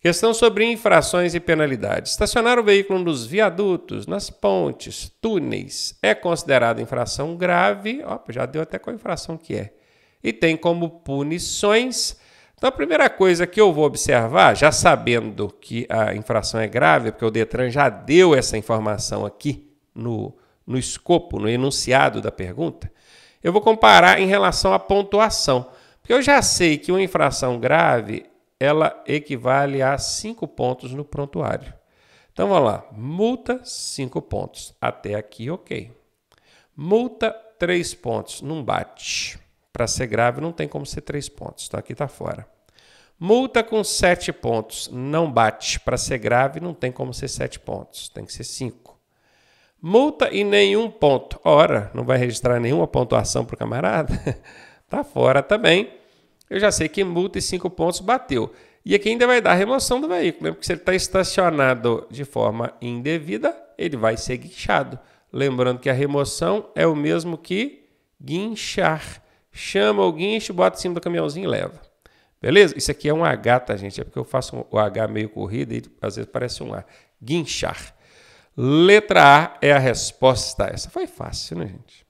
Questão sobre infrações e penalidades. Estacionar o veículo nos viadutos, nas pontes, túneis é considerado infração grave. Ó, já deu até qual infração que é. E tem como punições. Então, a primeira coisa que eu vou observar, já sabendo que a infração é grave, porque o Detran já deu essa informação aqui no, no escopo, no enunciado da pergunta, eu vou comparar em relação à pontuação. Porque eu já sei que uma infração grave ela equivale a 5 pontos no prontuário. Então vamos lá, multa 5 pontos, até aqui ok. Multa 3 pontos, não bate. Para ser grave não tem como ser 3 pontos, então aqui está fora. Multa com 7 pontos, não bate. Para ser grave não tem como ser 7 pontos, tem que ser 5. Multa e nenhum ponto. Ora, não vai registrar nenhuma pontuação para o camarada? Está fora também eu já sei que multa e cinco pontos bateu. E aqui ainda vai dar remoção do veículo, né? porque se ele está estacionado de forma indevida, ele vai ser guinchado. Lembrando que a remoção é o mesmo que guinchar. Chama o guincho, bota em cima do caminhãozinho e leva. Beleza? Isso aqui é um H, tá, gente? É porque eu faço o H meio corrido e às vezes parece um A. Guinchar. Letra A é a resposta. Essa foi fácil, né, gente?